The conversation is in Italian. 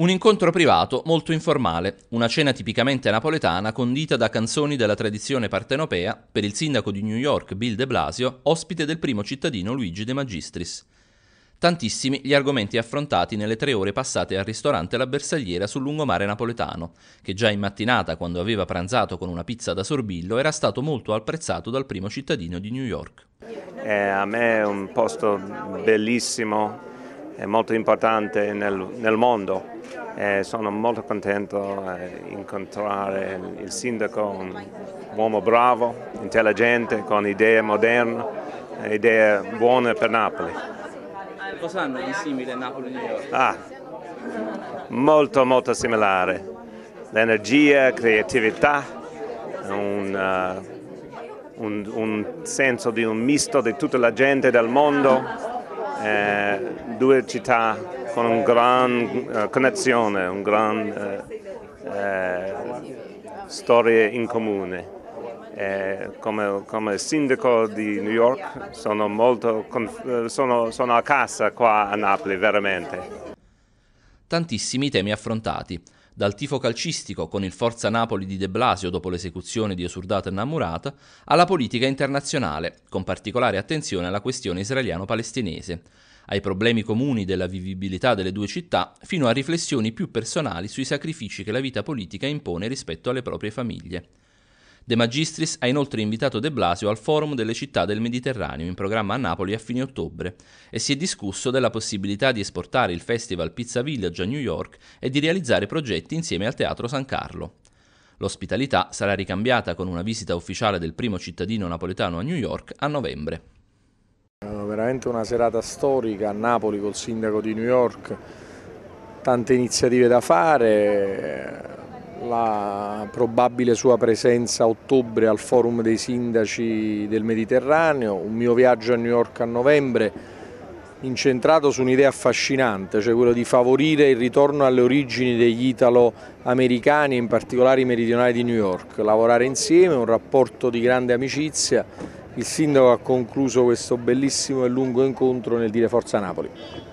Un incontro privato molto informale, una cena tipicamente napoletana condita da canzoni della tradizione partenopea per il sindaco di New York Bill de Blasio, ospite del primo cittadino Luigi De Magistris. Tantissimi gli argomenti affrontati nelle tre ore passate al ristorante La Bersagliera sul lungomare napoletano, che già in mattinata, quando aveva pranzato con una pizza da sorbillo, era stato molto apprezzato dal primo cittadino di New York. Eh, a me è un posto bellissimo, è molto importante nel, nel mondo eh, sono molto contento di eh, incontrare il sindaco, un uomo bravo, intelligente, con idee moderne, eh, idee buone per Napoli. Cosa hanno di simile Napoli e New York? Ah, molto molto similare. L'energia, la creatività, un, uh, un, un senso di un misto di tutta la gente del mondo, eh, due città con una gran uh, connessione, una gran uh, eh, uh, eh, storia in comune. Come, come, sindaco di New York sono, molto, sono, sono a casa qua a Napoli, veramente. Tantissimi temi affrontati dal tifo calcistico con il Forza Napoli di De Blasio dopo l'esecuzione di Esurdata innamorata, alla politica internazionale, con particolare attenzione alla questione israeliano-palestinese, ai problemi comuni della vivibilità delle due città, fino a riflessioni più personali sui sacrifici che la vita politica impone rispetto alle proprie famiglie. De Magistris ha inoltre invitato De Blasio al Forum delle città del Mediterraneo in programma a Napoli a fine ottobre e si è discusso della possibilità di esportare il Festival Pizza Village a New York e di realizzare progetti insieme al Teatro San Carlo. L'ospitalità sarà ricambiata con una visita ufficiale del primo cittadino napoletano a New York a novembre. Veramente una serata storica a Napoli col sindaco di New York, tante iniziative da fare, la probabile sua presenza a ottobre al forum dei sindaci del Mediterraneo, un mio viaggio a New York a novembre incentrato su un'idea affascinante, cioè quello di favorire il ritorno alle origini degli italo-americani, in particolare i meridionali di New York, lavorare insieme, un rapporto di grande amicizia. Il sindaco ha concluso questo bellissimo e lungo incontro nel dire Forza Napoli.